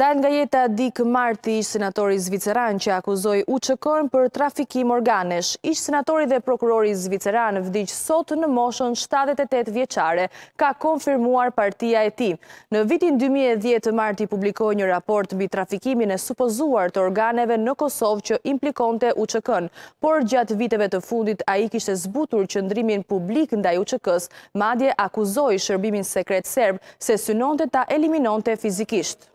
Dajnë nga jeta Dik Marti, ishtë senatori zviceran që akuzoi UÇK-n për trafikim organesh. Ish senatori dhe prokurori zviceran vdiq sot në moshën 78 vjeçare, ka konfirmuar partia e tij. Në vitin 2010 Marti publikoi një raport mbi trafikimin e supozuar të organeve në Kosovë që implikonte UÇK-n, por gjatë viteve të fundit ai kishte zbutur ndrimin publik ndaj UÇK-s, madje akuzoi shërbimin sekret serb se synonte ta eliminonte fizikisht.